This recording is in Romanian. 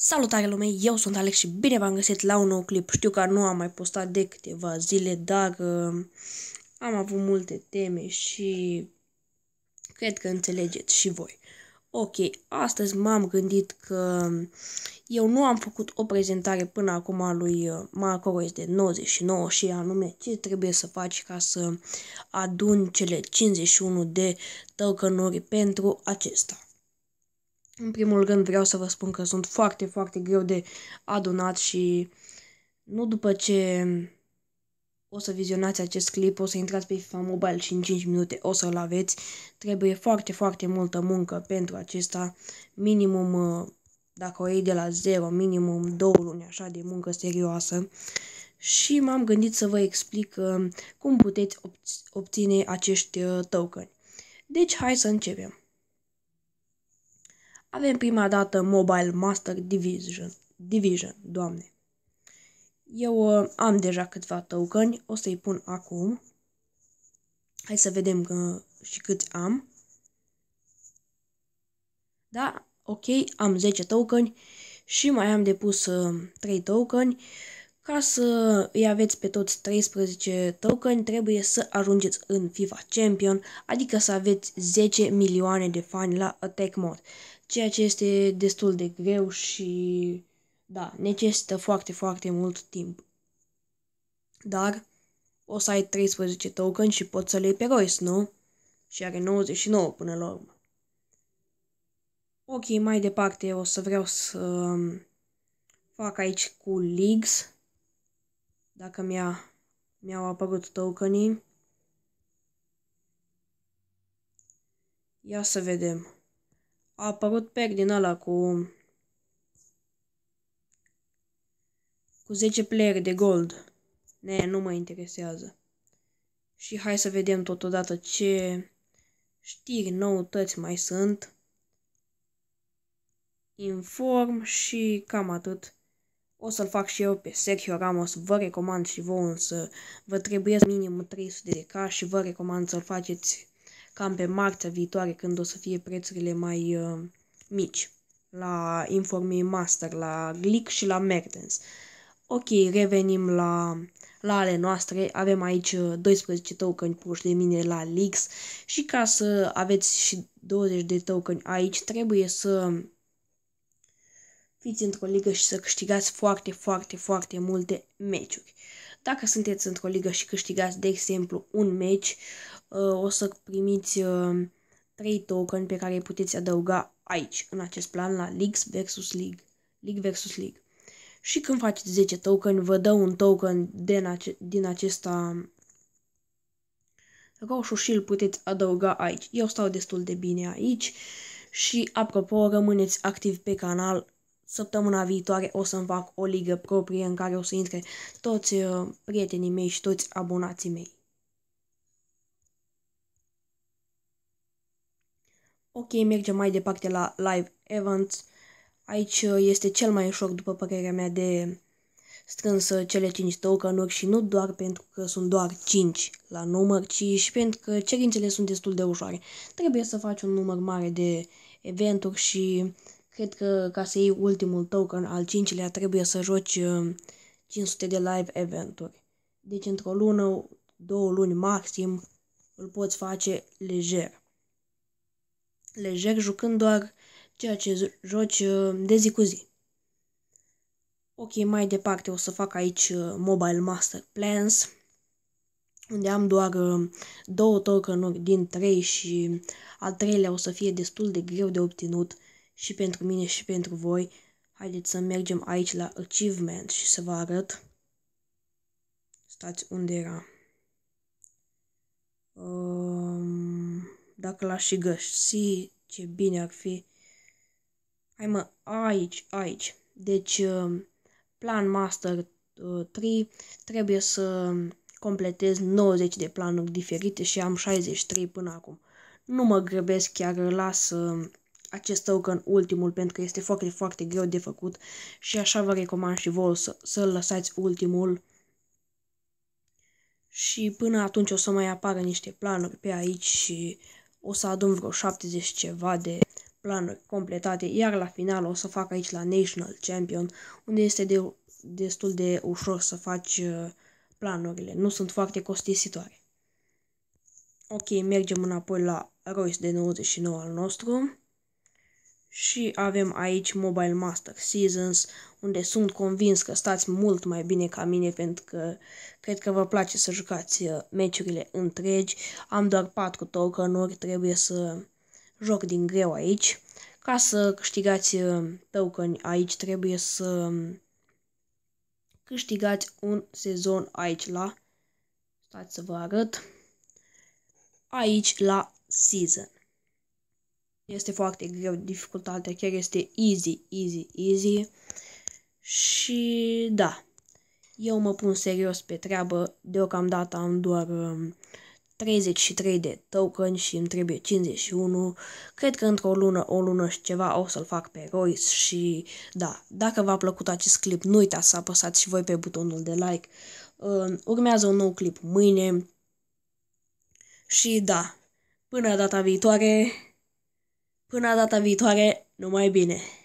Salutare lume, eu sunt Alex și bine v-am găsit la un nou clip. Știu că nu am mai postat de câteva zile, dar uh, am avut multe teme și cred că înțelegeți și voi. Ok, astăzi m-am gândit că eu nu am făcut o prezentare până acum lui uh, Macros de 99 și anume ce trebuie să faci ca să adun cele 51 de tăucănuri pentru acesta. În primul rând vreau să vă spun că sunt foarte, foarte greu de adunat și nu după ce o să vizionați acest clip, o să intrați pe FIFA Mobile și în 5 minute o să-l aveți. Trebuie foarte, foarte multă muncă pentru acesta, minimum, uh, dacă o iei de la zero, minimum două luni așa de muncă serioasă. Și m-am gândit să vă explic uh, cum puteți obține acești uh, tokeni. Deci hai să începem. Avem prima dată Mobile Master Division. Division, doamne. Eu uh, am deja câteva tokeni, o să-i pun acum. Hai să vedem că, uh, și câți am. Da, ok, am 10 tokeni și mai am depus uh, 3 tokeni ca să îi aveți pe toți 13 token, trebuie să ajungeți în FIFA Champion, adică să aveți 10 milioane de fani la Attack Mode, ceea ce este destul de greu și da, necesită foarte, foarte mult timp. Dar o să ai 13 token și poți să le iei pe Royce, nu? Și are 99 până la urmă. Ok, mai departe o să vreau să um, fac aici cu leagues dacă mi au mi apărut tokenii. Ia să vedem. A apărut pack din ăla cu... Cu 10 player de gold. Ne, nu mă interesează. Și hai să vedem totodată ce știri, noutăți mai sunt. Inform și cam atât. O să-l fac și eu pe Sergio Ramos, vă recomand și vouă, însă vă trebuie minim 300 de K și vă recomand să-l faceți cam pe marțea viitoare când o să fie prețurile mai uh, mici la informe Master, la Glick și la Mertens. Ok, revenim la, la ale noastre. Avem aici 12 uh, token puși de mine la Lix și ca să aveți și 20 de token aici trebuie să fiți într-o ligă și să câștigați foarte, foarte, foarte multe meciuri. Dacă sunteți într-o ligă și câștigați, de exemplu, un meci, uh, o să primiți 3 uh, token pe care îi puteți adăuga aici, în acest plan, la Leagues versus League. League versus League. Și când faceți 10 token, vă dă un token din, ace- din acesta um, roșu și îl puteți adăuga aici. Eu stau destul de bine aici și, apropo, rămâneți activ pe canal săptămâna viitoare o să-mi fac o ligă proprie în care o să intre toți uh, prietenii mei și toți abonații mei. Ok, mergem mai departe la Live Events. Aici uh, este cel mai ușor, după părerea mea, de strâns uh, cele 5 tokenuri și nu doar pentru că sunt doar 5 la număr, ci și pentru că cerințele sunt destul de ușoare. Trebuie să faci un număr mare de eventuri și Cred că ca să iei ultimul token al cincilea trebuie să joci 500 uh, de live eventuri. Deci într-o lună, două luni maxim, îl poți face lejer. Lejer jucând doar ceea ce joci uh, de zi cu zi. Ok, mai departe o să fac aici uh, Mobile Master Plans, unde am doar două tokenuri din trei și al treilea o să fie destul de greu de obținut și pentru mine și pentru voi. Haideți să mergem aici la Achievement și să vă arăt. Stați unde era. Um, dacă l-aș și găsi, ce bine ar fi. Hai mă, aici, aici. Deci, um, Plan Master 3 uh, trebuie să completez 90 de planuri diferite și am 63 până acum. Nu mă grăbesc, chiar las um, acest token ultimul pentru că este foarte, foarte greu de făcut și așa vă recomand și vouă să, să-l lăsați ultimul și până atunci o să mai apară niște planuri pe aici și o să adun vreo 70 ceva de planuri completate, iar la final o să fac aici la National Champion, unde este de, destul de ușor să faci uh, planurile, nu sunt foarte costisitoare. Ok, mergem înapoi la Royce de 99 al nostru și avem aici Mobile Master Seasons, unde sunt convins că stați mult mai bine ca mine pentru că cred că vă place să jucați uh, meciurile întregi. Am doar 4 tokenuri, trebuie să joc din greu aici. Ca să câștigați uh, token aici trebuie să câștigați un sezon aici la, stați să vă arăt, aici la Season. Este foarte greu, dificultatea chiar este easy, easy, easy. Și da, eu mă pun serios pe treabă, deocamdată am doar um, 33 de token și îmi trebuie 51. Cred că într-o lună, o lună și ceva o să-l fac pe Royce și da, dacă v-a plăcut acest clip, nu uitați să apăsați și voi pe butonul de like. Um, urmează un nou clip mâine și da, până data viitoare... Până data viitoare, numai bine!